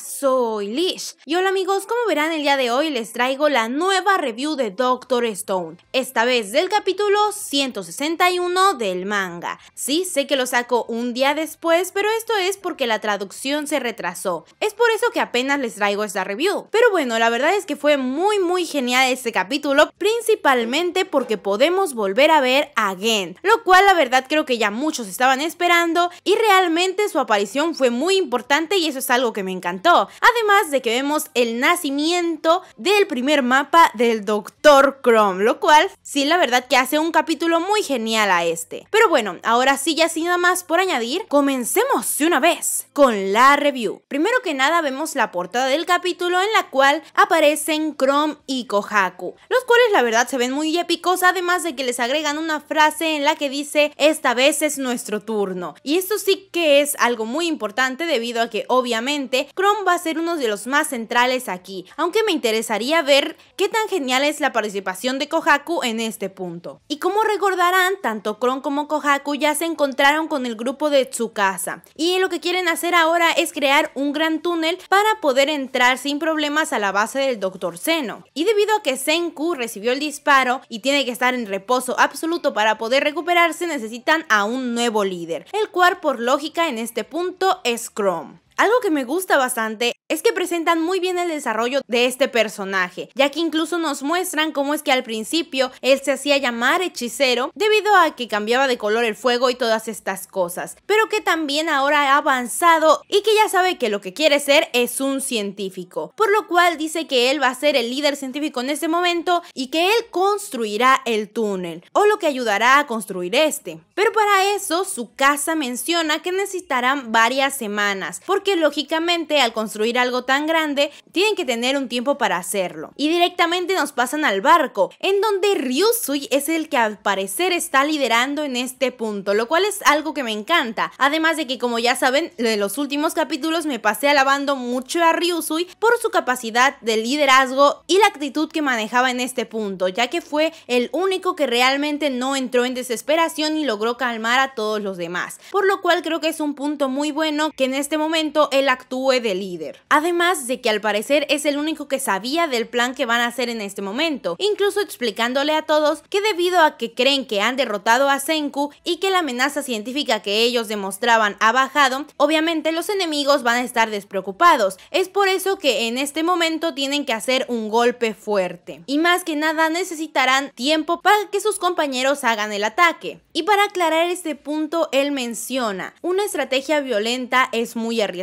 soy Lish. Y hola amigos, como verán el día de hoy les traigo la nueva review de Doctor Stone, esta vez del capítulo 161 del manga. Sí, sé que lo saco un día después, pero esto es porque la traducción se retrasó. Es por eso que apenas les traigo esta review. Pero bueno, la verdad es que fue muy muy genial este capítulo, principalmente porque podemos volver a ver a Gen, lo cual la verdad creo que ya muchos estaban esperando y realmente su aparición fue muy importante y eso es algo que me encantó. Además de que vemos el nacimiento del primer mapa del Dr. Chrome, lo cual sí la verdad que hace un capítulo muy genial a este. Pero bueno, ahora sí ya sin nada más por añadir, comencemos de una vez con la review. Primero que nada vemos la portada del capítulo en la cual aparecen Chrome y Kohaku, los cuales la verdad se ven muy épicos además de que les agregan una frase en la que dice esta vez es nuestro turno. Y esto sí que es algo muy importante debido a que obviamente Kron va a ser uno de los más centrales aquí, aunque me interesaría ver qué tan genial es la participación de Kohaku en este punto. Y como recordarán, tanto Kron como Kohaku ya se encontraron con el grupo de Tsukasa, y lo que quieren hacer ahora es crear un gran túnel para poder entrar sin problemas a la base del Dr. Seno. Y debido a que Senku recibió el disparo y tiene que estar en reposo absoluto para poder recuperarse, necesitan a un nuevo líder, el cual por lógica en este punto es Chrome. Algo que me gusta bastante es que presentan muy bien el desarrollo de este personaje, ya que incluso nos muestran cómo es que al principio él se hacía llamar hechicero debido a que cambiaba de color el fuego y todas estas cosas, pero que también ahora ha avanzado y que ya sabe que lo que quiere ser es un científico, por lo cual dice que él va a ser el líder científico en ese momento y que él construirá el túnel o lo que ayudará a construir este. Pero para eso su casa menciona que necesitarán varias semanas porque lógicamente al construir algo tan grande tienen que tener un tiempo para hacerlo. Y directamente nos pasan al barco, en donde Ryusui es el que al parecer está liderando en este punto, lo cual es algo que me encanta. Además de que como ya saben, en los últimos capítulos me pasé alabando mucho a Ryusui por su capacidad de liderazgo y la actitud que manejaba en este punto, ya que fue el único que realmente no entró en desesperación y logró calmar a todos los demás. Por lo cual creo que es un punto muy bueno que en este momento él actúe de líder. Además de que al parecer es el único que sabía del plan que van a hacer en este momento, incluso explicándole a todos que debido a que creen que han derrotado a Senku y que la amenaza científica que ellos demostraban ha bajado, obviamente los enemigos van a estar despreocupados. Es por eso que en este momento tienen que hacer un golpe fuerte. Y más que nada necesitarán tiempo para que sus compañeros hagan el ataque. Y para aclarar este punto, él menciona, una estrategia violenta es muy arriesgada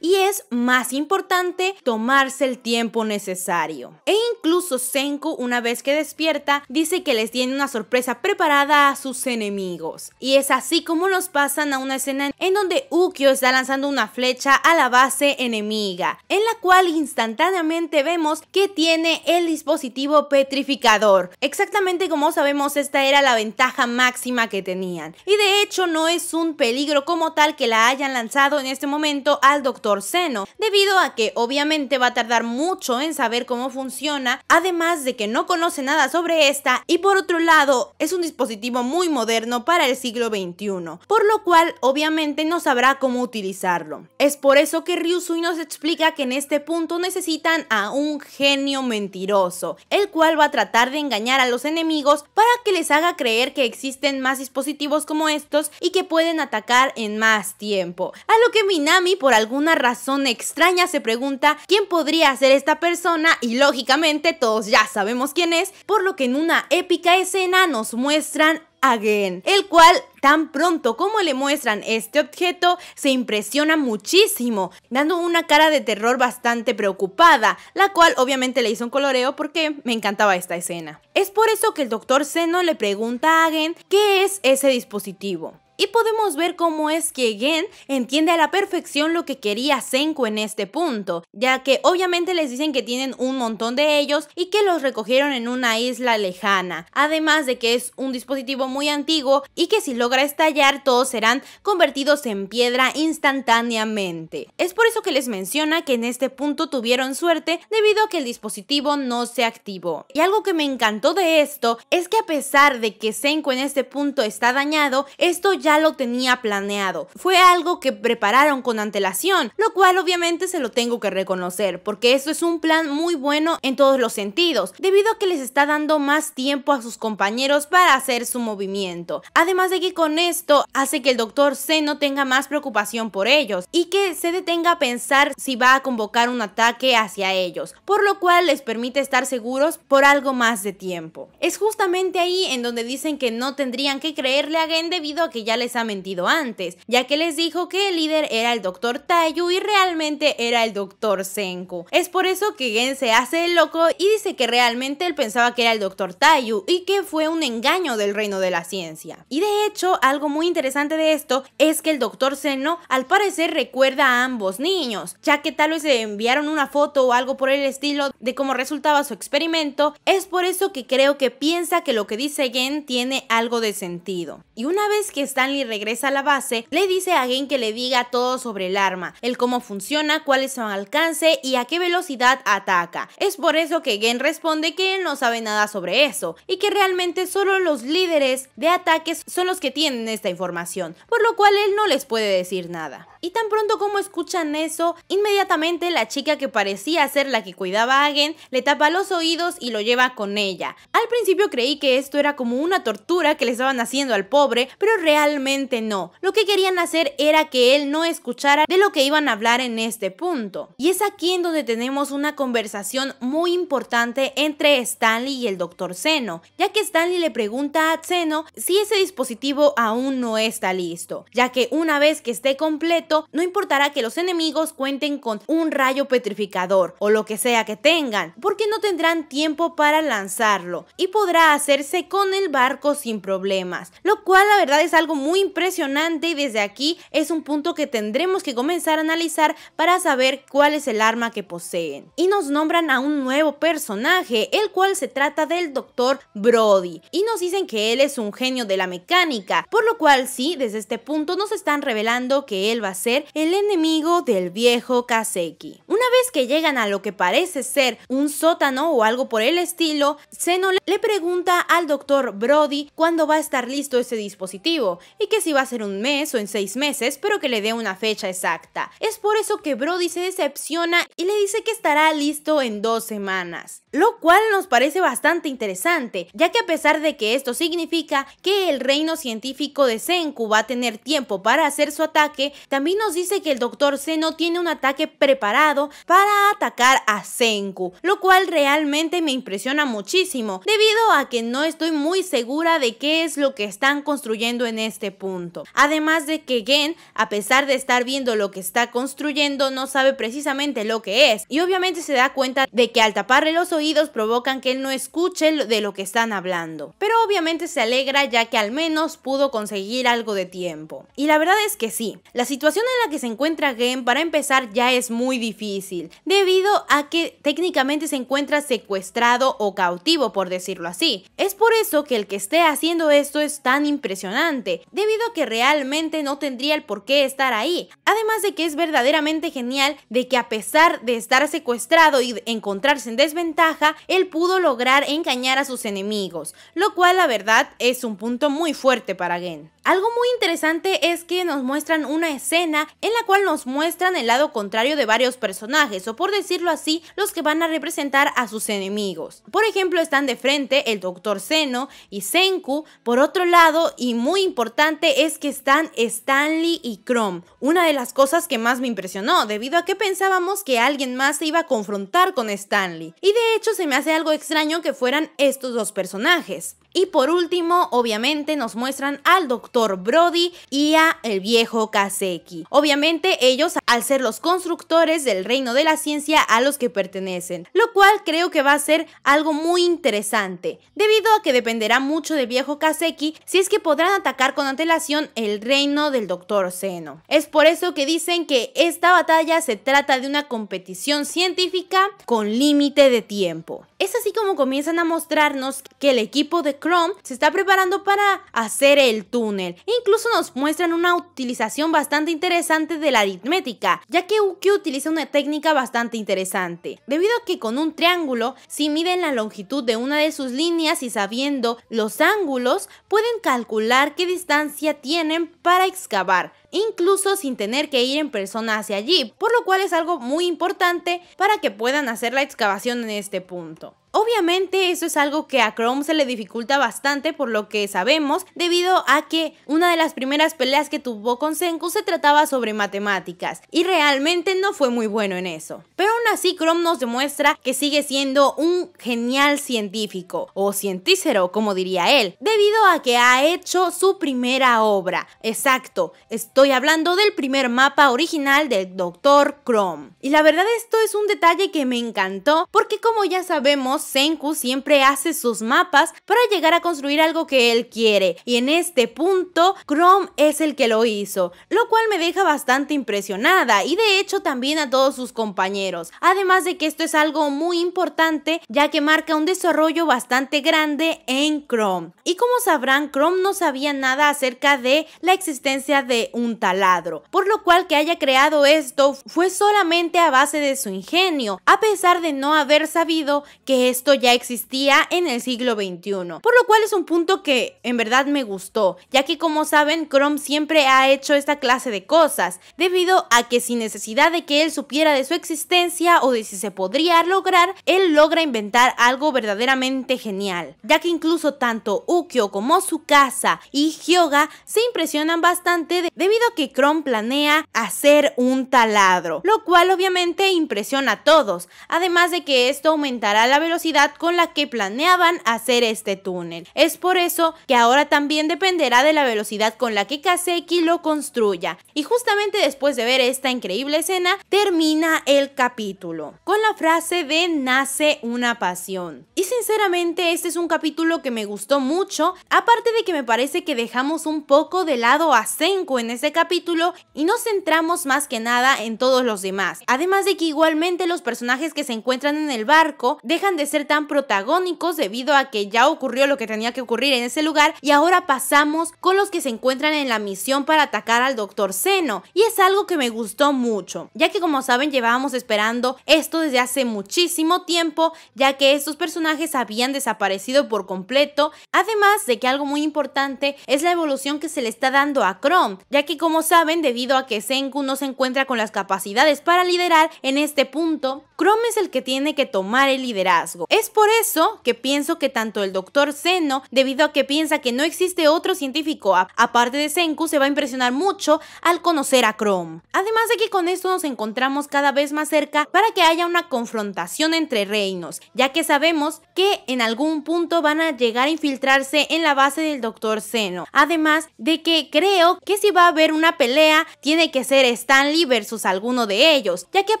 y es más importante tomarse el tiempo necesario. E incluso Senku una vez que despierta dice que les tiene una sorpresa preparada a sus enemigos. Y es así como nos pasan a una escena en donde Ukyo está lanzando una flecha a la base enemiga, en la cual instantáneamente vemos que tiene el dispositivo petrificador. Exactamente como sabemos esta era la ventaja máxima que tenían. Y de hecho no es un peligro como tal que la hayan lanzado en este momento al doctor Seno, debido a que obviamente va a tardar mucho en saber cómo funciona, además de que no conoce nada sobre esta y por otro lado es un dispositivo muy moderno para el siglo XXI, por lo cual obviamente no sabrá cómo utilizarlo. Es por eso que Ryusui nos explica que en este punto necesitan a un genio mentiroso, el cual va a tratar de engañar a los enemigos para que les haga creer que existen más dispositivos como estos y que pueden atacar en más tiempo, a lo que Minami por alguna razón extraña se pregunta quién podría ser esta persona y lógicamente todos ya sabemos quién es, por lo que en una épica escena nos muestran a Gen. el cual tan pronto como le muestran este objeto se impresiona muchísimo, dando una cara de terror bastante preocupada, la cual obviamente le hizo un coloreo porque me encantaba esta escena. Es por eso que el doctor Seno le pregunta a Gen qué es ese dispositivo. Y podemos ver cómo es que Gen entiende a la perfección lo que quería Senku en este punto, ya que obviamente les dicen que tienen un montón de ellos y que los recogieron en una isla lejana, además de que es un dispositivo muy antiguo y que si logra estallar todos serán convertidos en piedra instantáneamente. Es por eso que les menciona que en este punto tuvieron suerte debido a que el dispositivo no se activó. Y algo que me encantó de esto es que a pesar de que Senku en este punto está dañado, esto ya ya lo tenía planeado. Fue algo que prepararon con antelación, lo cual obviamente se lo tengo que reconocer, porque esto es un plan muy bueno en todos los sentidos, debido a que les está dando más tiempo a sus compañeros para hacer su movimiento. Además de que con esto hace que el doctor C no tenga más preocupación por ellos y que se detenga a pensar si va a convocar un ataque hacia ellos, por lo cual les permite estar seguros por algo más de tiempo. Es justamente ahí en donde dicen que no tendrían que creerle a Gen debido a que ya les ha mentido antes, ya que les dijo que el líder era el Dr. Tayu y realmente era el Dr. Senku. Es por eso que Gen se hace loco y dice que realmente él pensaba que era el Dr. Tayu y que fue un engaño del reino de la ciencia. Y de hecho, algo muy interesante de esto es que el Dr. Seno al parecer recuerda a ambos niños, ya que tal vez se enviaron una foto o algo por el estilo de cómo resultaba su experimento, es por eso que creo que piensa que lo que dice Gen tiene algo de sentido. Y una vez que están y regresa a la base, le dice a Gen que le diga todo sobre el arma, el cómo funciona, cuál es su alcance y a qué velocidad ataca. Es por eso que Gen responde que él no sabe nada sobre eso y que realmente solo los líderes de ataques son los que tienen esta información, por lo cual él no les puede decir nada. Y tan pronto como escuchan eso, inmediatamente la chica que parecía ser la que cuidaba a Gen le tapa los oídos y lo lleva con ella. Al principio creí que esto era como una tortura que le estaban haciendo al pobre, pero realmente realmente no. Lo que querían hacer era que él no escuchara de lo que iban a hablar en este punto. Y es aquí en donde tenemos una conversación muy importante entre Stanley y el Dr. Zeno, ya que Stanley le pregunta a Zeno si ese dispositivo aún no está listo, ya que una vez que esté completo, no importará que los enemigos cuenten con un rayo petrificador o lo que sea que tengan, porque no tendrán tiempo para lanzarlo y podrá hacerse con el barco sin problemas, lo cual la verdad es algo muy muy impresionante y desde aquí es un punto que tendremos que comenzar a analizar para saber cuál es el arma que poseen. Y nos nombran a un nuevo personaje, el cual se trata del Dr. Brody. Y nos dicen que él es un genio de la mecánica, por lo cual sí, desde este punto nos están revelando que él va a ser el enemigo del viejo Kaseki. Una vez que llegan a lo que parece ser un sótano o algo por el estilo, Zeno le pregunta al Dr. Brody cuándo va a estar listo ese dispositivo y que si va a ser un mes o en seis meses, pero que le dé una fecha exacta. Es por eso que Brody se decepciona y le dice que estará listo en dos semanas, lo cual nos parece bastante interesante, ya que a pesar de que esto significa que el reino científico de Senku va a tener tiempo para hacer su ataque, también nos dice que el doctor Seno tiene un ataque preparado para atacar a Senku, lo cual realmente me impresiona muchísimo, debido a que no estoy muy segura de qué es lo que están construyendo en momento. Este punto. Además de que Gen, a pesar de estar viendo lo que está construyendo, no sabe precisamente lo que es. Y obviamente se da cuenta de que al taparle los oídos provocan que él no escuche de lo que están hablando. Pero obviamente se alegra ya que al menos pudo conseguir algo de tiempo. Y la verdad es que sí, la situación en la que se encuentra Gen para empezar ya es muy difícil, debido a que técnicamente se encuentra secuestrado o cautivo, por decirlo así. Es por eso que el que esté haciendo esto es tan impresionante, debido a que realmente no tendría el por qué estar ahí. Además de que es verdaderamente genial de que a pesar de estar secuestrado y encontrarse en desventaja, él pudo lograr engañar a sus enemigos, lo cual la verdad es un punto muy fuerte para Gen. Algo muy interesante es que nos muestran una escena en la cual nos muestran el lado contrario de varios personajes, o por decirlo así, los que van a representar a sus enemigos. Por ejemplo, están de frente el Dr. Seno y Senku, por otro lado, y muy importante, es que están Stanley y Chrome. Una de las cosas que más me impresionó, debido a que pensábamos que alguien más se iba a confrontar con Stanley. Y de hecho se me hace algo extraño que fueran estos dos personajes. Y por último, obviamente nos muestran al doctor Brody y a el viejo Kaseki. Obviamente ellos al ser los constructores del reino de la ciencia a los que pertenecen, lo cual creo que va a ser algo muy interesante, debido a que dependerá mucho del viejo Kaseki si es que podrán atacar con antelación el reino del doctor Seno. Es por eso que dicen que esta batalla se trata de una competición científica con límite de tiempo. Es así como comienzan a mostrarnos que el equipo de Chrome se está preparando para hacer el túnel. E incluso nos muestran una utilización bastante interesante de la aritmética, ya que UQ utiliza una técnica bastante interesante. Debido a que con un triángulo, si miden la longitud de una de sus líneas y sabiendo los ángulos, pueden calcular qué distancia tienen para excavar incluso sin tener que ir en persona hacia allí, por lo cual es algo muy importante para que puedan hacer la excavación en este punto. Obviamente eso es algo que a Chrome se le dificulta bastante por lo que sabemos, debido a que una de las primeras peleas que tuvo con Senku se trataba sobre matemáticas, y realmente no fue muy bueno en eso. Pero aún así Chrome nos demuestra que sigue siendo un genial científico, o cientícero, como diría él, debido a que ha hecho su primera obra. Exacto, estoy hablando del primer mapa original del Dr. Chrome. Y la verdad esto es un detalle que me encantó porque como ya sabemos, Senku siempre hace sus mapas para llegar a construir algo que él quiere. Y en este punto, Chrome es el que lo hizo, lo cual me deja bastante impresionada y de hecho también a todos sus compañeros. Además de que esto es algo muy importante ya que marca un desarrollo bastante grande en Chrome. Y como sabrán, Chrome no sabía nada acerca de la existencia de un taladro, por lo cual que haya creado esto fue solamente a base de su ingenio, a pesar de no haber sabido que esto ya existía en el siglo XXI, por lo cual es un punto que en verdad me gustó, ya que como saben Chrome siempre ha hecho esta clase de cosas, debido a que sin necesidad de que él supiera de su existencia o de si se podría lograr, él logra inventar algo verdaderamente genial, ya que incluso tanto Ukyo como su casa y Hyoga se impresionan bastante de que Kron planea hacer un taladro, lo cual obviamente impresiona a todos, además de que esto aumentará la velocidad con la que planeaban hacer este túnel. Es por eso que ahora también dependerá de la velocidad con la que Kaseki lo construya. Y justamente después de ver esta increíble escena, termina el capítulo con la frase de nace una pasión. Y sinceramente este es un capítulo que me gustó mucho, aparte de que me parece que dejamos un poco de lado a Senko en ese este capítulo y nos centramos más que nada en todos los demás. Además de que igualmente los personajes que se encuentran en el barco dejan de ser tan protagónicos debido a que ya ocurrió lo que tenía que ocurrir en ese lugar y ahora pasamos con los que se encuentran en la misión para atacar al Doctor Seno y es algo que me gustó mucho, ya que como saben llevábamos esperando esto desde hace muchísimo tiempo, ya que estos personajes habían desaparecido por completo, además de que algo muy importante es la evolución que se le está dando a Chrome, ya que y como saben, debido a que Senku no se encuentra con las capacidades para liderar en este punto, Chrome es el que tiene que tomar el liderazgo. Es por eso que pienso que tanto el doctor Seno, debido a que piensa que no existe otro científico aparte de Senku, se va a impresionar mucho al conocer a Chrome. Además de que con esto nos encontramos cada vez más cerca para que haya una confrontación entre reinos, ya que sabemos que en algún punto van a llegar a infiltrarse en la base del doctor Seno. Además de que creo que si va a haber una pelea, tiene que ser Stanley versus alguno de ellos, ya que a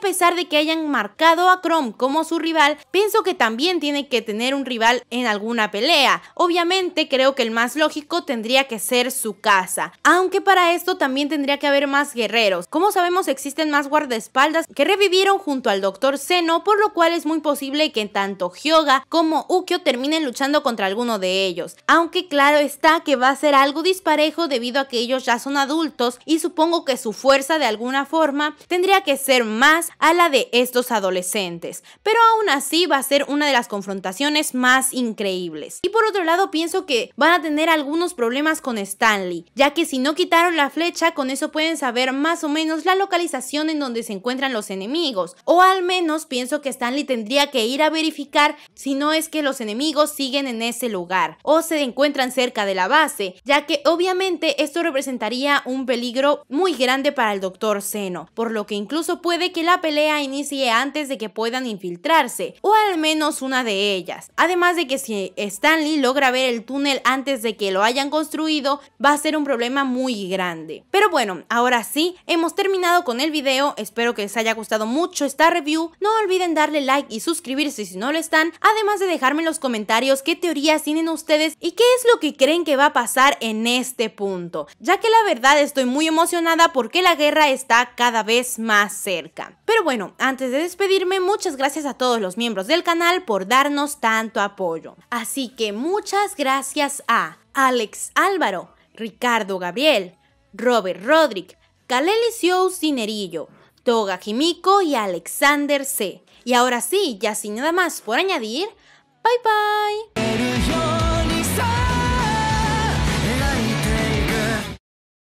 pesar de que hayan marcado a Chrome como su rival, pienso que también tiene que tener un rival en alguna pelea. Obviamente creo que el más lógico tendría que ser su casa, aunque para esto también tendría que haber más guerreros. Como sabemos existen más guardaespaldas que revivieron junto al Dr. Seno, por lo cual es muy posible que tanto Hyoga como Ukyo terminen luchando contra alguno de ellos. Aunque claro está que va a ser algo disparejo debido a que ellos ya son adultos y supongo que su fuerza de alguna forma tendría que ser más a la de estos adolescentes pero aún así va a ser una de las confrontaciones más increíbles. Y por otro lado pienso que van a tener algunos problemas con Stanley, ya que si no quitaron la flecha con eso pueden saber más o menos la localización en donde se encuentran los enemigos, o al menos pienso que Stanley tendría que ir a verificar si no es que los enemigos siguen en ese lugar o se encuentran cerca de la base, ya que obviamente esto representaría un peligro muy grande para el doctor Seno, por lo que incluso puede que la pelea inicie antes de que puedan infiltrarse, o al menos una de ellas. Además de que si Stanley logra ver el túnel antes de que lo hayan construido, va a ser un problema muy grande. Pero bueno, ahora sí, hemos terminado con el video, espero que les haya gustado mucho esta review, no olviden darle like y suscribirse si no lo están, además de dejarme en los comentarios qué teorías tienen ustedes y qué es lo que creen que va a pasar en este punto, ya que la verdad estoy muy emocionada porque la guerra está cada vez más cerca. Pero bueno, antes de despedir muchas gracias a todos los miembros del canal por darnos tanto apoyo. Así que muchas gracias a Alex Álvaro, Ricardo Gabriel, Robert Rodrick, Kalelicio Cinerillo, Toga Jimico y Alexander C. Y ahora sí, ya sin nada más por añadir, bye bye.